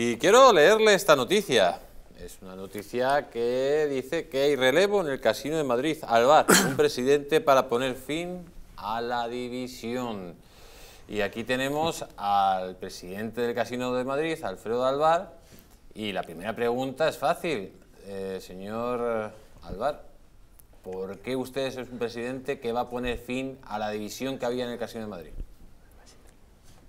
Y quiero leerle esta noticia. Es una noticia que dice que hay relevo en el Casino de Madrid. Alvar, un presidente para poner fin a la división. Y aquí tenemos al presidente del Casino de Madrid, Alfredo Alvar. Y la primera pregunta es fácil. Eh, señor Alvar, ¿por qué usted es un presidente que va a poner fin a la división que había en el Casino de Madrid?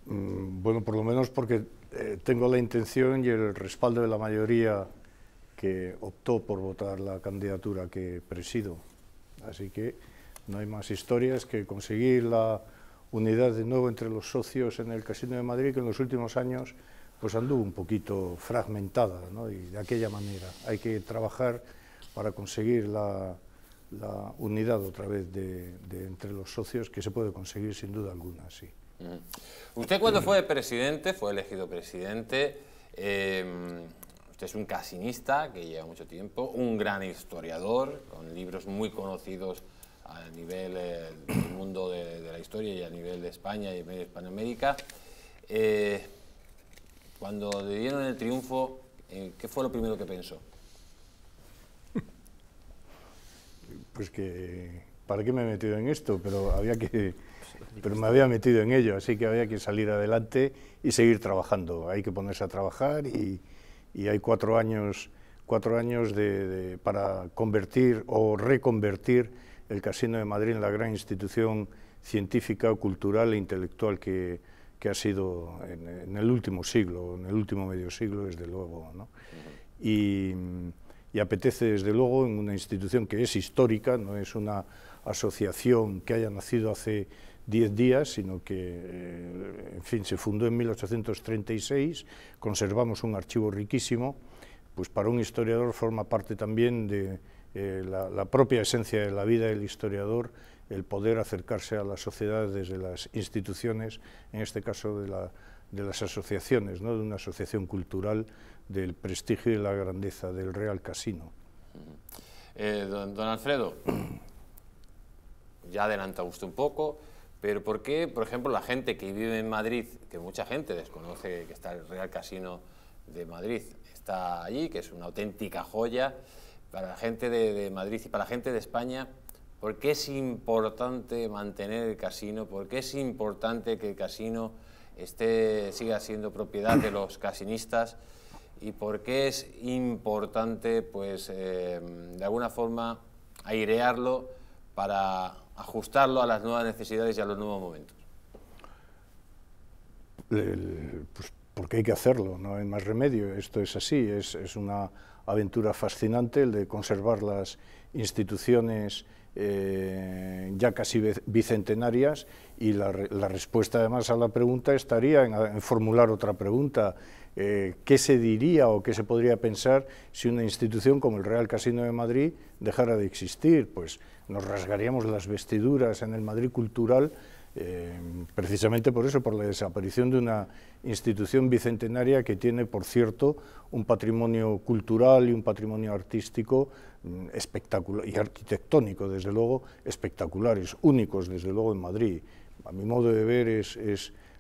Mm, bueno, por lo menos porque eh, tengo la intención y el respaldo de la mayoría que optó por votar la candidatura que presido. Así que no hay más historias que conseguir la unidad de nuevo entre los socios en el Casino de Madrid, que en los últimos años pues anduvo un poquito fragmentada, ¿no? y de aquella manera. Hay que trabajar para conseguir la, unidad otra vez de entre los socios, que se puede conseguir sin duda alguna, sí. Usted cuando fue presidente, fue elegido presidente, em, usted es un casinista que lleva mucho tiempo, un gran historiador, con libros muy conocidos a nivel eh, del mundo de, la historia y a nivel de España y de Hispanoamérica. Eh, cuando le dieron el triunfo, eh, ¿qué fue lo primero que pensó? Pues que ¿para qué me he metido en esto? Pero, había que, pero me había metido en ello, así que había que salir adelante y seguir trabajando. Hay que ponerse a trabajar y, hay cuatro años, cuatro años para convertir o reconvertir el Casino de Madrid en la gran institución científica, cultural e intelectual que, que ha sido en, el último siglo, en el último medio siglo, desde luego. y apetece, desde luego, en una institución que es histórica, no es una asociación que haya nacido hace 10 días, sino que, eh, en fin, se fundó en 1836, conservamos un archivo riquísimo, pues para un historiador forma parte también de eh, la, propia esencia de la vida del historiador el poder acercarse a la sociedad desde las instituciones, en este caso de de las asociaciones, ¿no? de una asociación cultural del prestigio y la grandeza del Real Casino. Eh, don, Alfredo, ya adelanta usted un poco, pero ¿por qué, por ejemplo, la gente que vive en Madrid, que mucha gente desconoce que está el Real Casino de Madrid, está allí, que es una auténtica joya para la gente de, Madrid y para la gente de España, ¿por qué es importante mantener el casino? ¿Por qué es importante que el casino esté, siga siendo propiedad de los casinistas? ¿Y por qué es importante, pues, eh, de alguna forma, airearlo para ajustarlo a las nuevas necesidades y a los nuevos momentos? Pues, porque hay que hacerlo, no hay más remedio, esto es así, es, una aventura fascinante el de conservar las instituciones eh, ya casi bicentenarias y la, respuesta además a la pregunta estaría en formular otra pregunta, eh, qué se diría o qué se podría pensar si una institución como el Real Casino de Madrid dejara de existir. Pues nos rasgaríamos las vestiduras en el Madrid cultural eh, precisamente por eso, por la desaparición de una institución bicentenaria que tiene, por cierto, un patrimonio cultural y un patrimonio artístico mm, y arquitectónico, desde luego, espectaculares, únicos, desde luego, en Madrid. A mi modo de ver, es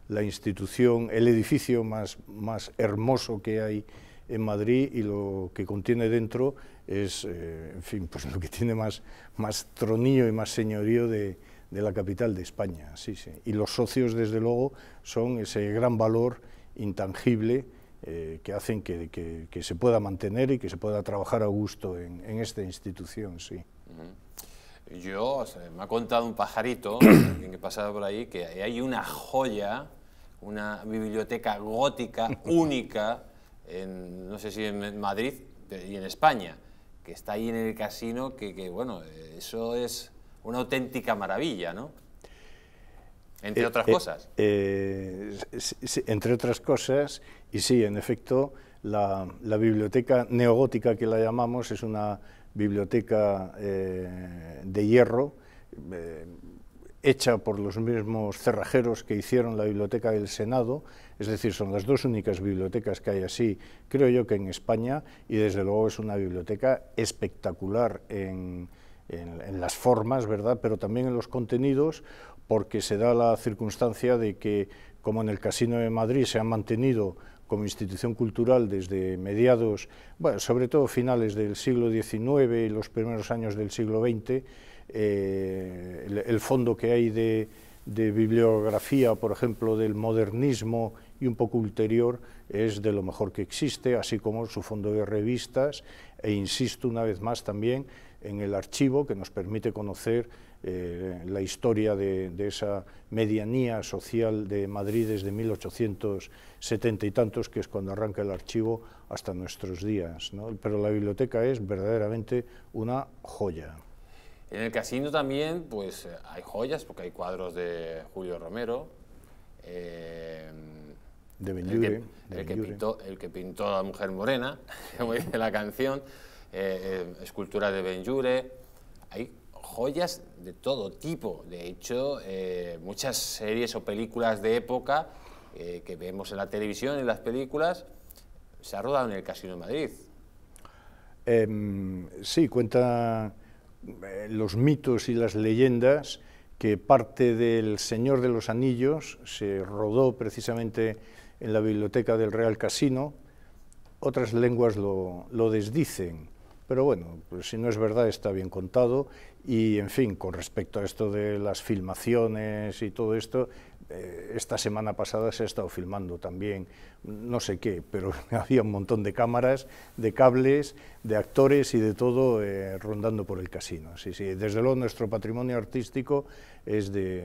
la institución, el edificio más, más hermoso que hay en Madrid y lo que contiene dentro es, eh, en fin, pues lo que tiene más, más tronillo y más señorío de, la capital de España, sí, Y los socios, desde luego, son ese gran valor intangible eh, que hacen que, se pueda mantener y que se pueda trabajar a gusto en, esta institución, sí. Yo, me ha contado un pajarito que pasaba por ahí que hay una joya una biblioteca gótica única, no sé si en Madrid y en España, que está ahí en el casino, que, bueno, eso es una auténtica maravilla, ¿no? Entre eh, otras eh, cosas. Eh, entre otras cosas, y sí, en efecto, la, la, biblioteca neogótica que la llamamos es una biblioteca de hierro hecha por los mismos cerrajeros que hicieron la Biblioteca del Senado, es decir, son las dos únicas bibliotecas que hay así, creo yo que en España, y desde luego es una biblioteca espectacular en, las formas, ¿verdad?, pero también en los contenidos, porque se da la circunstancia de que, como en el Casino de Madrid se ha mantenido como institución cultural desde mediados, bueno, sobre todo finales del siglo XIX y los primeros años del siglo XX, eh, el, fondo que hay de, bibliografía, por ejemplo, del modernismo y un poco ulterior, es de lo mejor que existe, así como su fondo de revistas, e insisto una vez más también en el archivo que nos permite conocer eh, la historia de, esa medianía social de Madrid desde 1870 y tantos, que es cuando arranca el archivo, hasta nuestros días. Pero la biblioteca es verdaderamente una joya. En el casino también pues hay joyas, porque hay cuadros de Julio Romero. Eh, de Benjure, el, que, pintó, a la mujer morena, como dice la canción, eh, eh, esculturas de Benjure, hay joyas de todo tipo. De hecho, muchas series o películas de época que vemos en la televisión, en las películas, se ha rodado en el Casino de Madrid. Em, sí, cuenta eh, los mitos y las leyendas que parte del Señor de los Anillos se rodó precisamente en la biblioteca del Real Casino, otras lenguas lo, lo desdicen. Pero bueno, pues si no es verdad está bien contado y, en fin, con respecto a esto de las filmaciones y todo esto, eh, esta semana pasada se ha estado filmando también, no sé qué, pero había un montón de cámaras, de cables, de actores y de todo eh, rondando por el casino. Sí, desde luego nuestro patrimonio artístico es de,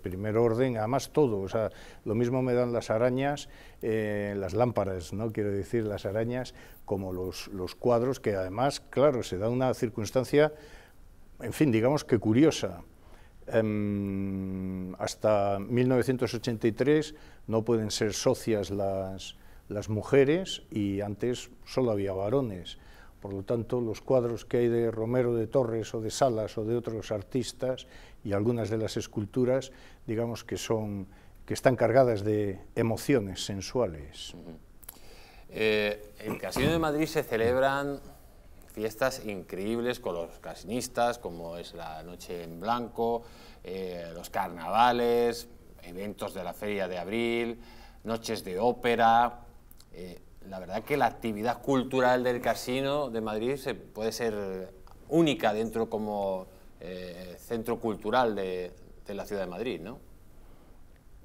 primer orden, además todo, o sea, lo mismo me dan las arañas, eh, las lámparas, no quiero decir las arañas, como los, los cuadros, que además, claro, se da una circunstancia, en fin, digamos que curiosa, Em, hasta 1983 no pueden ser socias las, las, mujeres y antes solo había varones. Por lo tanto, los cuadros que hay de Romero de Torres o de Salas o de otros artistas y algunas de las esculturas, digamos que son que están cargadas de emociones sensuales. Eh, en Casino de Madrid se celebran fiestas increíbles con los casinistas, como es la Noche en Blanco, eh, los carnavales, eventos de la Feria de Abril, noches de ópera. Eh, la verdad que la actividad cultural del casino de Madrid se, puede ser única dentro como eh, centro cultural de, la ciudad de Madrid, ¿no?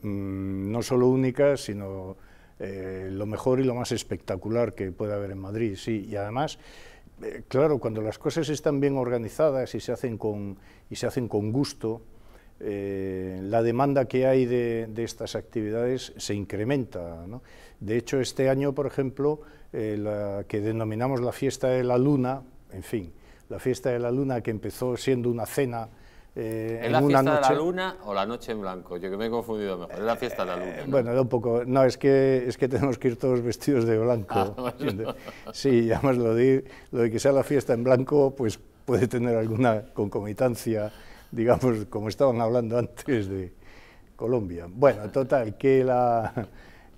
Mm, no solo única, sino lo mejor y lo más espectacular que puede haber en Madrid, sí. Y además eh, claro, cuando las cosas están bien organizadas y se hacen con, y se hacen con gusto, eh, la demanda que hay de, estas actividades se incrementa. De hecho, este año, por ejemplo, eh, la que denominamos la fiesta de la luna, en fin, la fiesta de la luna que empezó siendo una cena eh, en ¿Es la noche... la luna o la noche en blanco? Yo que me he confundido mejor. Es la fiesta de la luna. Eh, bueno, da un poco. No, es que, es que tenemos que ir todos vestidos de blanco. Ah, sí, además lo de, lo de que sea la fiesta en blanco, pues puede tener alguna concomitancia, digamos, como estaban hablando antes de Colombia. Bueno, total, que la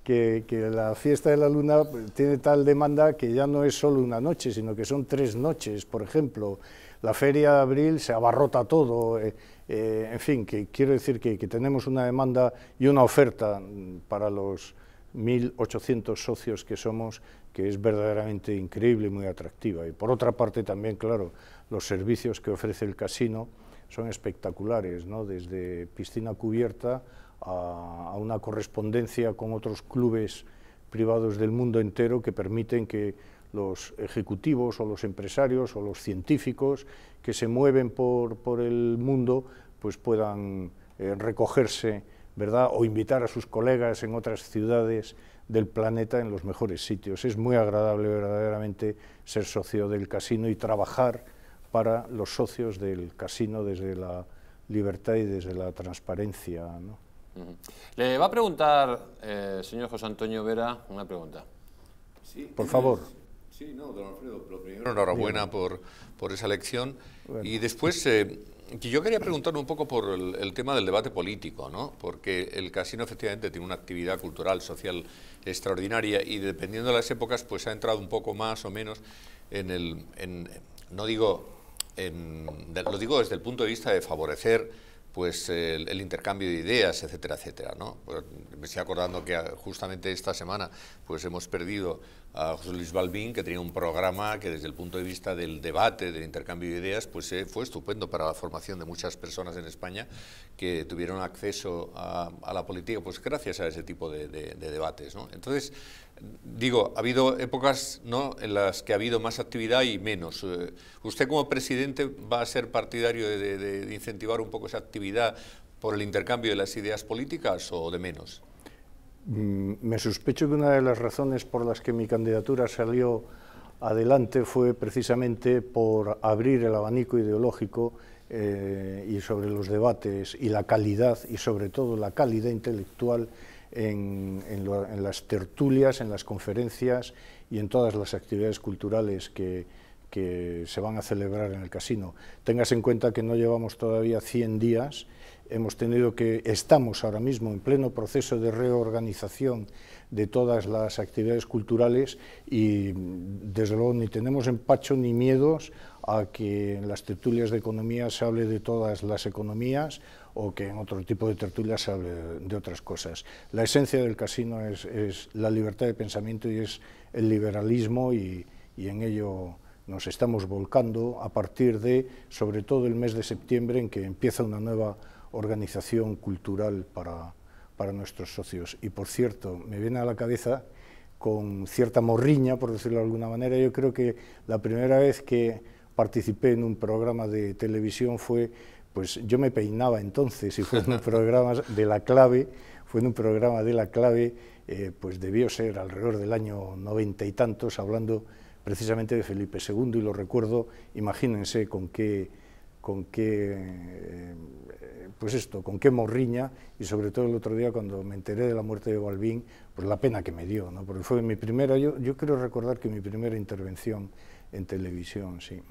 que, la fiesta de la luna pues, tiene tal demanda que ya no es solo una noche, sino que son tres noches, por ejemplo. La feria de abril se abarrota todo, eh, eh, en fin, que quiero decir que, tenemos una demanda y una oferta mm, para los 1.800 socios que somos, que es verdaderamente increíble y muy atractiva. Y por otra parte también, claro, los servicios que ofrece el casino son espectaculares, ¿no? desde piscina cubierta a, una correspondencia con otros clubes privados del mundo entero que permiten que los ejecutivos o los empresarios o los científicos que se mueven por, el mundo pues puedan eh, recogerse ¿verdad? o invitar a sus colegas en otras ciudades del planeta en los mejores sitios. Es muy agradable verdaderamente ser socio del casino y trabajar para los socios del casino desde la libertad y desde la transparencia. Le va a preguntar, eh, señor José Antonio Vera, una pregunta. por favor. Sí, no, don Alfredo, lo primero enhorabuena por, esa lección. Y después, eh, yo quería preguntarle un poco por el, tema del debate político, ¿no? Porque el casino efectivamente tiene una actividad cultural, social extraordinaria y dependiendo de las épocas, pues ha entrado un poco más o menos en el... no digo... lo digo desde el punto de vista de favorecer pues el, intercambio de ideas, etcétera, etcétera. ¿no? Pues, me estoy acordando que ah, justamente esta semana pues hemos perdido a José Luis Balbín, que tenía un programa que desde el punto de vista del debate, del intercambio de ideas, pues eh, fue estupendo para la formación de muchas personas en España que tuvieron acceso a, la política, pues gracias a ese tipo de, debates. Entonces, digo, ha habido épocas en las que ha habido más actividad y menos. Eh, ¿Usted como presidente va a ser partidario de incentivar un poco esa actividad por el intercambio de las ideas políticas o de menos? Mm, me sospecho que una de las razones por las que mi candidatura salió adelante fue precisamente por abrir el abanico ideológico eh, y sobre los debates y la calidad y sobre todo la calidad intelectual en, las tertulias, en las conferencias y en todas las actividades culturales que, que se van a celebrar en el casino. Tengas en cuenta que no llevamos todavía 100 días hemos tenido que, estamos ahora mismo en pleno proceso de reorganización de todas las actividades culturales y desde luego ni tenemos empacho ni miedos a que en las tertulias de economía se hable de todas las economías o que en otro tipo de tertulias se hable de otras cosas. La esencia del casino es, la libertad de pensamiento y es el liberalismo y en ello nos estamos volcando a partir de, sobre todo, el mes de septiembre en que empieza una nueva organización cultural para, para nuestros socios. Y por cierto, me viene a la cabeza con cierta morriña, por decirlo de alguna manera, yo creo que la primera vez que participé en un programa de televisión fue, pues yo me peinaba entonces y fue en un programa de la clave, fue en un programa de la clave, eh, pues debió ser alrededor del año noventa y tantos, hablando precisamente de Felipe II y lo recuerdo, imagínense con qué con qué, eh, pues esto, con qué morriña, y sobre todo el otro día cuando me enteré de la muerte de Balbín, pues la pena que me dio, ¿no? porque fue mi primera, yo, quiero recordar que mi primera intervención en televisión, sí.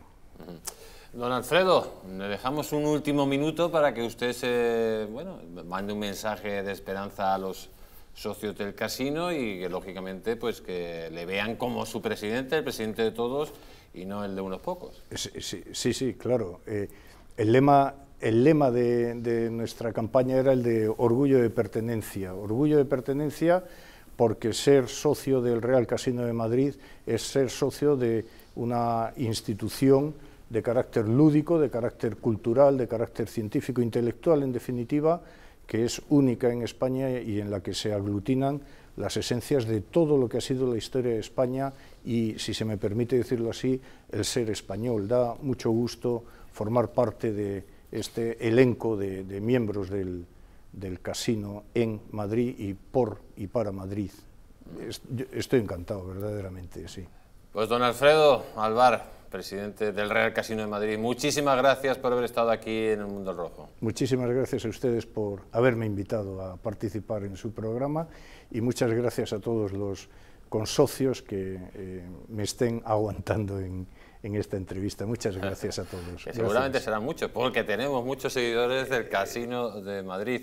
Don Alfredo, le dejamos un último minuto para que usted bueno, mande un mensaje de esperanza a los socios del casino y que lógicamente pues que le vean como su presidente, el presidente de todos, y no el de unos pocos. Sí, sí, claro. Eh, el lema, el lema de, de, nuestra campaña era el de orgullo de pertenencia. Orgullo de pertenencia porque ser socio del Real Casino de Madrid es ser socio de una institución de carácter lúdico, de carácter cultural, de carácter científico, intelectual, en definitiva, que es única en España y en la que se aglutinan las esencias de todo lo que ha sido la historia de España y, si se me permite decirlo así, el ser español. Da mucho gusto formar parte de este elenco de, miembros del, casino en Madrid y por y para Madrid. Estoy encantado, verdaderamente, sí. Pues don Alfredo Alvar, presidente del Real Casino de Madrid. Muchísimas gracias por haber estado aquí en el Mundo Rojo. Muchísimas gracias a ustedes por haberme invitado a participar en su programa y muchas gracias a todos los consocios que eh, me estén aguantando en, esta entrevista. Muchas gracias a todos. seguramente serán muchos, porque tenemos muchos seguidores del eh, Casino de Madrid.